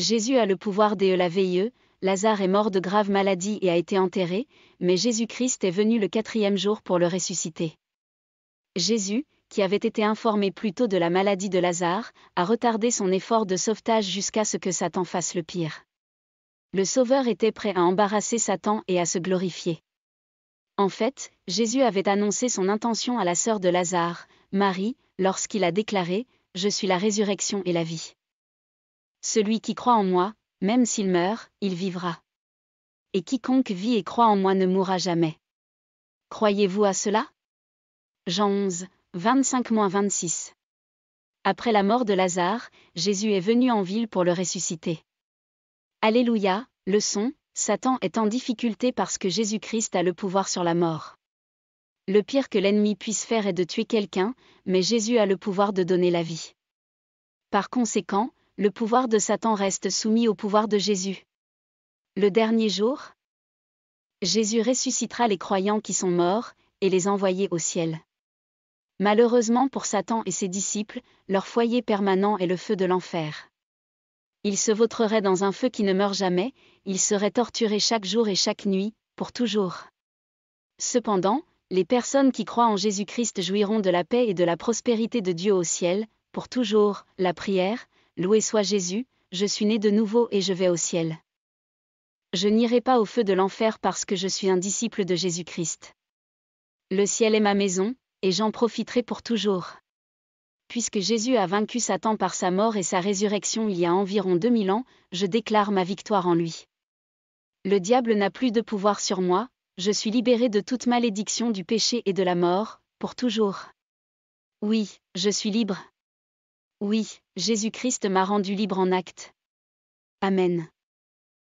Jésus a le pouvoir de la e, Lazare est mort de grave maladie et a été enterré, mais Jésus-Christ est venu le quatrième jour pour le ressusciter. Jésus, qui avait été informé plus tôt de la maladie de Lazare, a retardé son effort de sauvetage jusqu'à ce que Satan fasse le pire. Le Sauveur était prêt à embarrasser Satan et à se glorifier. En fait, Jésus avait annoncé son intention à la sœur de Lazare, Marie, lorsqu'il a déclaré ⁇ Je suis la résurrection et la vie ⁇ celui qui croit en moi, même s'il meurt, il vivra. Et quiconque vit et croit en moi ne mourra jamais. Croyez-vous à cela Jean 11, 25-26. Après la mort de Lazare, Jésus est venu en ville pour le ressusciter. Alléluia, leçon, Satan est en difficulté parce que Jésus-Christ a le pouvoir sur la mort. Le pire que l'ennemi puisse faire est de tuer quelqu'un, mais Jésus a le pouvoir de donner la vie. Par conséquent, le pouvoir de Satan reste soumis au pouvoir de Jésus. Le dernier jour, Jésus ressuscitera les croyants qui sont morts, et les envoyer au ciel. Malheureusement pour Satan et ses disciples, leur foyer permanent est le feu de l'enfer. Ils se vautreraient dans un feu qui ne meurt jamais, ils seraient torturés chaque jour et chaque nuit, pour toujours. Cependant, les personnes qui croient en Jésus-Christ jouiront de la paix et de la prospérité de Dieu au ciel, pour toujours, la prière, Loué soit Jésus, je suis né de nouveau et je vais au ciel. Je n'irai pas au feu de l'enfer parce que je suis un disciple de Jésus-Christ. Le ciel est ma maison, et j'en profiterai pour toujours. Puisque Jésus a vaincu Satan par sa mort et sa résurrection il y a environ 2000 ans, je déclare ma victoire en lui. Le diable n'a plus de pouvoir sur moi, je suis libéré de toute malédiction du péché et de la mort, pour toujours. Oui, je suis libre, oui, Jésus-Christ m'a rendu libre en acte. Amen.